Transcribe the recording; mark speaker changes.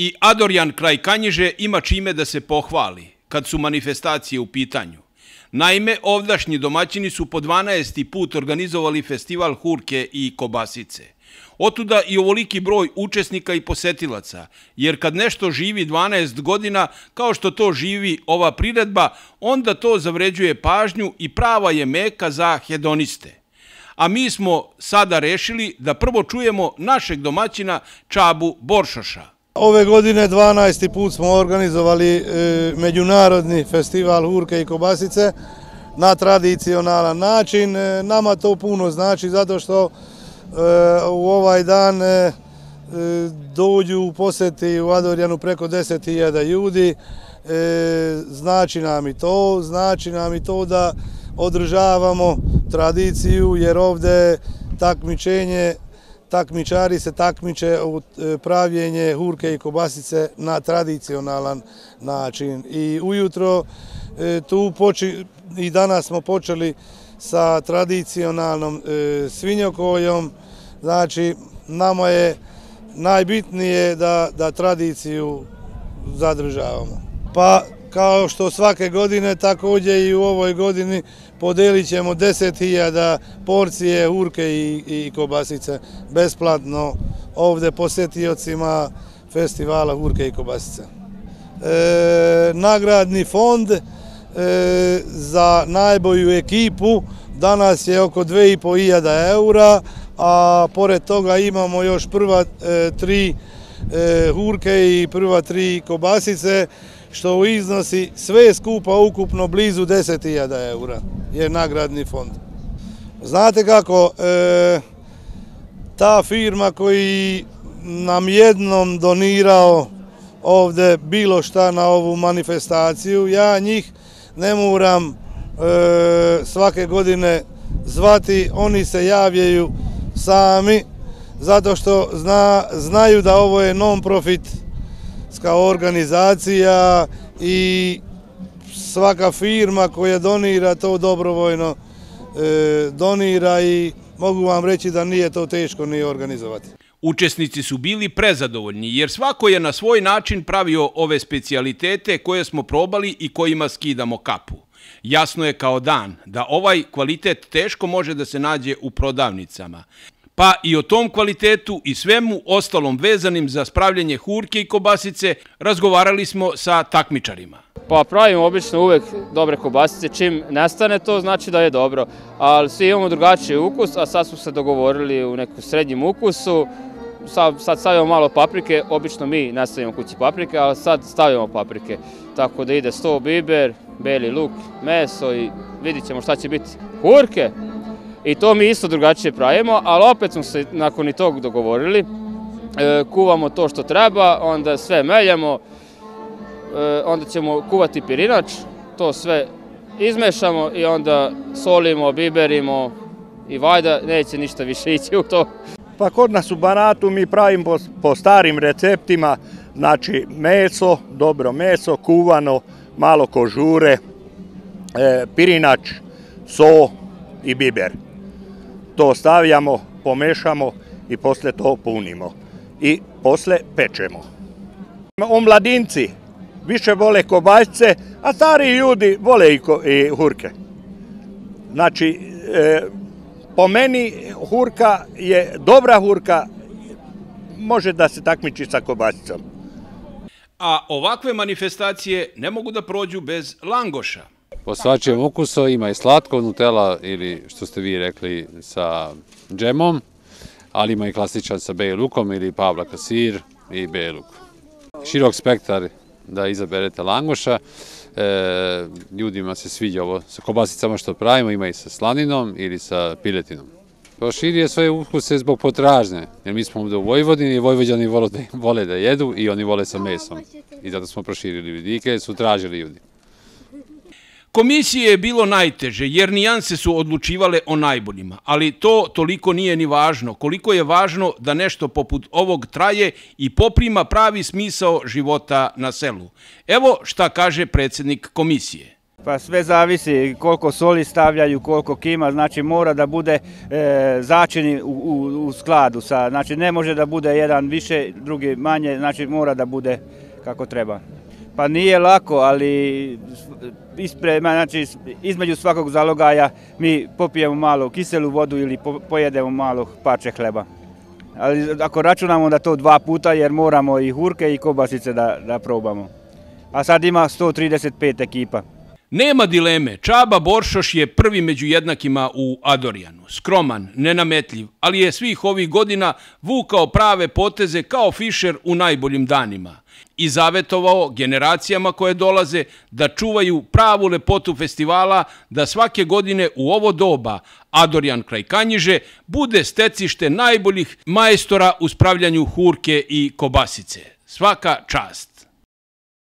Speaker 1: I Adorjan kraj Kanjiže ima čime da se pohvali kad su manifestacije u pitanju. Naime, ovdašnji domaćini su po 12. put organizovali festival Hurke i Kobasice. Otuda i ovoliki broj učesnika i posetilaca, jer kad nešto živi 12 godina, kao što to živi ova priredba, onda to zavređuje pažnju i prava je meka za hedoniste. A mi smo sada rešili da prvo čujemo našeg domaćina Čabu Boršoša.
Speaker 2: Ove godine 12. put smo organizovali e, međunarodni festival Hurke i Kobasice na tradicionalan način. E, nama to puno znači zato što e, u ovaj dan dođu u poseti u Adorjanu preko 10.000 ljudi. Znači nam i to, znači nam i to da održavamo tradiciju jer ovde takmičenje takmičari se takmiče u e, pravljenje hurke i kobasice na tradicionalan način. I ujutro e, tu poči, i danas smo počeli sa tradicionalnom e, svinjokojom. Znači, nama je najbitnije da, da tradiciju zadržavamo. Pa kao što svake godine, također i u ovoj godini podelit ćemo 10.000 porcije urke i kobasice besplatno ovde posjetiocima festivala urke i kobasice. E, nagradni fond e, za najboju ekipu danas je oko 2.500 eura, a pored toga imamo još prva e, tri urke i prva tri kobasice, što iznosi sve skupa ukupno blizu 10.000 eura je nagradni fond. Znate kako, e, ta firma koji nam jednom donirao ovde bilo šta na ovu manifestaciju, ja njih ne moram e, svake godine zvati, oni se javljaju sami, zato što znaju da ovo je non profit firma, sportska organizacija i svaka firma koja donira to dobrovojno e, donira i mogu vam reći da nije to teško ni organizovati.
Speaker 1: Učesnici su bili prezadovoljni jer svako je na svoj način pravio ove specialitete koje smo probali i kojima skidamo kapu. Jasno je kao dan da ovaj kvalitet teško može da se nađe u prodavnicama pa i o tom kvalitetu i svemu ostalom vezanim za spravljanje hurke i kobasice razgovarali smo sa takmičarima.
Speaker 3: Pa pravimo obično uvek dobre kobasice, čim nestane to znači da je dobro, ali svi imamo drugačiji ukus, a sad su se dogovorili u nekom srednjem ukusu, sad stavimo malo paprike, obično mi stavimo kući paprike, ali sad stavimo paprike, tako da ide sto biber, beli luk, meso i vidit ćemo šta će biti. Hurke! I to mi isto drugačije pravimo, ali opet smo se nakon i tog dogovorili. E, kuvamo to što treba, onda sve meljamo, e, onda ćemo kuvati pirinač, to sve izmešamo i onda solimo, biberimo i vajda, neće ništa više ići u to.
Speaker 4: Pa kod nas u Banatu mi pravim po, starim receptima, znači meso, dobro meso, kuvano, malo kožure, e, pirinač, so i biber to stavljamo, pomešamo i posle to punimo. I posle pečemo. O mladinci više vole kobajce, a stari ljudi vole i hurke. Znači, e, po meni hurka je dobra hurka, može da se takmiči sa kobajcom.
Speaker 1: A ovakve manifestacije ne mogu da prođu bez langoša
Speaker 5: po svačijem ukusu, ima i slatko nutella ili što ste vi rekli sa džemom, ali ima i klasičan sa bej lukom ili pavla kasir i bej luk. Širok spektar da izaberete langoša, e, ljudima se sviđa ovo sa kobasicama što pravimo, ima i sa slaninom ili sa piletinom. Proširije svoje ukuse zbog potražne, jer mi smo ovdje u Vojvodini i Vojvođani vole da, vole da jedu i oni vole sa mesom. I zato smo proširili vidike, su tražili ljudi.
Speaker 1: Komisije je bilo najteže jer nijanse su odlučivale o najboljima, ali to toliko nije ni važno. Koliko je važno da nešto poput ovog traje i poprima pravi smisao života na selu. Evo šta kaže predsjednik komisije. Pa sve
Speaker 4: zavisi koliko soli stavljaju, koliko kima, znači mora da bude e, začini u skladu, znači ne može da bude jedan više, drugi manje, znači mora da bude kako treba. Pa nije lako, ali isprema, znači, između svakog zalogaja mi popijemo malo kiselu vodu ili pojedemo malo parče hleba. Ali ako računamo da to dva puta jer moramo i hurke i kobasice da, da probamo. A sad ima 135 ekipa.
Speaker 1: Nema dileme, Čaba Boršoš je prvi među jednakima u Adorijanu. Skroman, nenametljiv, ali je svih ovih godina vukao prave poteze kao Fischer u najboljim danima i zavetovao generacijama koje dolaze da čuvaju pravu lepotu festivala da svake godine u ovo doba Adorjan kraj Kanjiže bude stecište najboljih majstora u spravljanju hurke i kobasice. Svaka čast!